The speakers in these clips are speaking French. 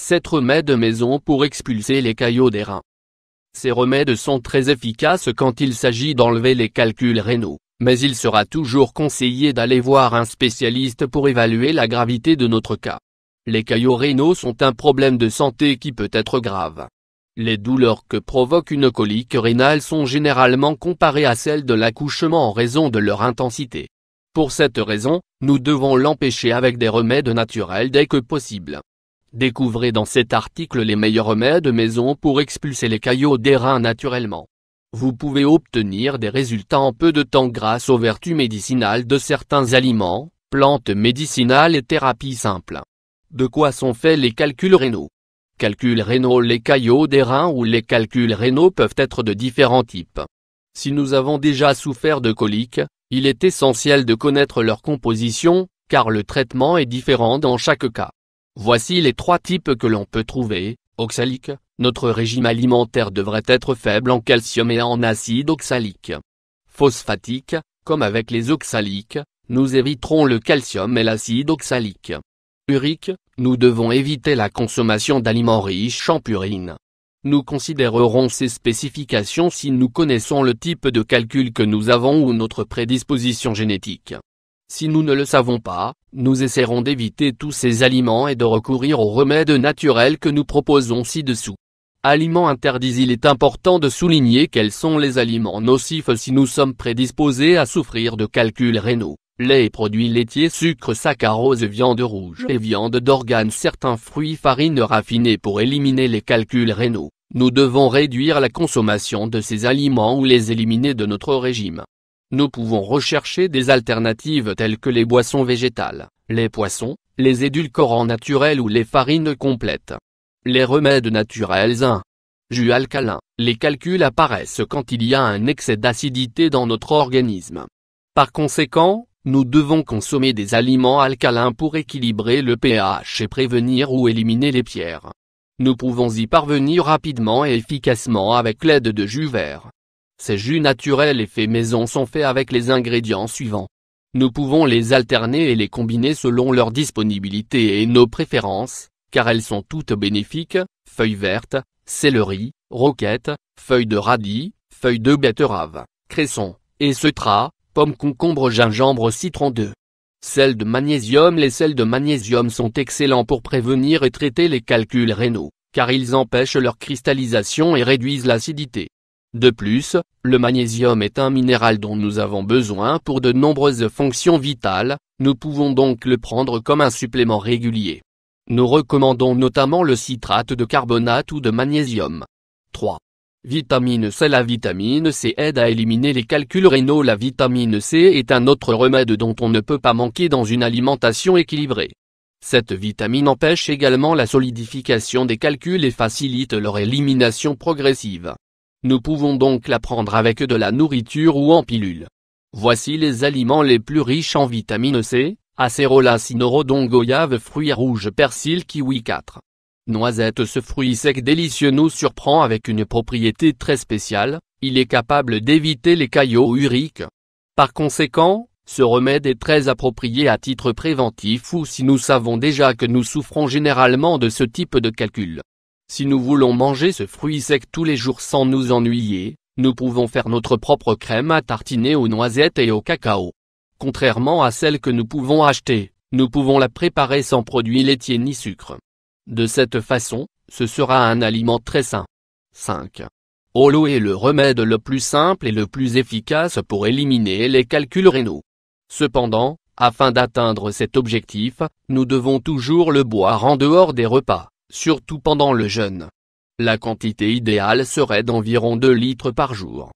7 remèdes maison pour expulser les caillots des reins. Ces remèdes sont très efficaces quand il s'agit d'enlever les calculs rénaux, mais il sera toujours conseillé d'aller voir un spécialiste pour évaluer la gravité de notre cas. Les caillots rénaux sont un problème de santé qui peut être grave. Les douleurs que provoque une colique rénale sont généralement comparées à celles de l'accouchement en raison de leur intensité. Pour cette raison, nous devons l'empêcher avec des remèdes naturels dès que possible. Découvrez dans cet article les meilleurs remèdes maison pour expulser les caillots des reins naturellement. Vous pouvez obtenir des résultats en peu de temps grâce aux vertus médicinales de certains aliments, plantes médicinales et thérapies simples. De quoi sont faits les calculs rénaux Calculs rénaux Les caillots des reins ou les calculs rénaux peuvent être de différents types. Si nous avons déjà souffert de coliques, il est essentiel de connaître leur composition, car le traitement est différent dans chaque cas. Voici les trois types que l'on peut trouver. Oxalique. Notre régime alimentaire devrait être faible en calcium et en acide oxalique. Phosphatique. Comme avec les oxaliques, nous éviterons le calcium et l'acide oxalique. Urique. Nous devons éviter la consommation d'aliments riches en purines. Nous considérerons ces spécifications si nous connaissons le type de calcul que nous avons ou notre prédisposition génétique. Si nous ne le savons pas, nous essaierons d'éviter tous ces aliments et de recourir aux remèdes naturels que nous proposons ci-dessous. Aliments interdits Il est important de souligner quels sont les aliments nocifs si nous sommes prédisposés à souffrir de calculs rénaux. Lait produits laitiers sucre saccharose viande rouge et viande d'organes certains fruits farines raffinées pour éliminer les calculs rénaux. Nous devons réduire la consommation de ces aliments ou les éliminer de notre régime. Nous pouvons rechercher des alternatives telles que les boissons végétales, les poissons, les édulcorants naturels ou les farines complètes. Les remèdes naturels 1. Jus alcalin. Les calculs apparaissent quand il y a un excès d'acidité dans notre organisme. Par conséquent, nous devons consommer des aliments alcalins pour équilibrer le pH et prévenir ou éliminer les pierres. Nous pouvons y parvenir rapidement et efficacement avec l'aide de jus verts. Ces jus naturels et faits maison sont faits avec les ingrédients suivants. Nous pouvons les alterner et les combiner selon leur disponibilité et nos préférences, car elles sont toutes bénéfiques, feuilles vertes, céleri, roquettes, feuilles de radis, feuilles de betterave, cresson, et cetra, pommes concombre gingembre citron 2. Celles de magnésium Les sels de magnésium sont excellents pour prévenir et traiter les calculs rénaux, car ils empêchent leur cristallisation et réduisent l'acidité. De plus, le magnésium est un minéral dont nous avons besoin pour de nombreuses fonctions vitales, nous pouvons donc le prendre comme un supplément régulier. Nous recommandons notamment le citrate de carbonate ou de magnésium. 3. Vitamine C La vitamine C aide à éliminer les calculs rénaux La vitamine C est un autre remède dont on ne peut pas manquer dans une alimentation équilibrée. Cette vitamine empêche également la solidification des calculs et facilite leur élimination progressive. Nous pouvons donc la prendre avec de la nourriture ou en pilule. Voici les aliments les plus riches en vitamine C, acérola goyave fruits rouges persil kiwi 4. Noisette Ce fruit sec délicieux nous surprend avec une propriété très spéciale, il est capable d'éviter les caillots uriques. Par conséquent, ce remède est très approprié à titre préventif ou si nous savons déjà que nous souffrons généralement de ce type de calcul. Si nous voulons manger ce fruit sec tous les jours sans nous ennuyer, nous pouvons faire notre propre crème à tartiner aux noisettes et au cacao. Contrairement à celle que nous pouvons acheter, nous pouvons la préparer sans produits laitiers ni sucre. De cette façon, ce sera un aliment très sain. 5. Olo est le remède le plus simple et le plus efficace pour éliminer les calculs rénaux. Cependant, afin d'atteindre cet objectif, nous devons toujours le boire en dehors des repas surtout pendant le jeûne. La quantité idéale serait d'environ 2 litres par jour.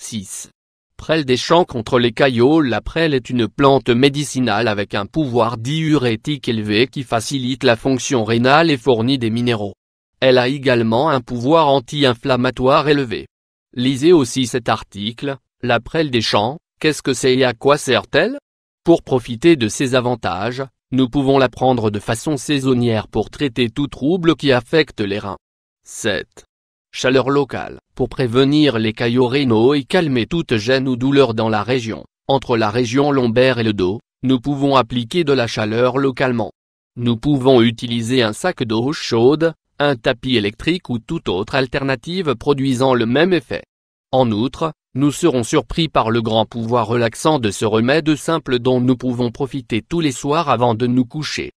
6. Prêle des champs contre les caillots La prêle est une plante médicinale avec un pouvoir diurétique élevé qui facilite la fonction rénale et fournit des minéraux. Elle a également un pouvoir anti-inflammatoire élevé. Lisez aussi cet article, La prêle des champs, qu'est-ce que c'est et à quoi sert-elle Pour profiter de ses avantages, nous pouvons la prendre de façon saisonnière pour traiter tout trouble qui affecte les reins. 7. Chaleur locale, pour prévenir les caillots rénaux et calmer toute gêne ou douleur dans la région. Entre la région lombaire et le dos, nous pouvons appliquer de la chaleur localement. Nous pouvons utiliser un sac d'eau chaude, un tapis électrique ou toute autre alternative produisant le même effet. En outre, nous serons surpris par le grand pouvoir relaxant de ce remède simple dont nous pouvons profiter tous les soirs avant de nous coucher.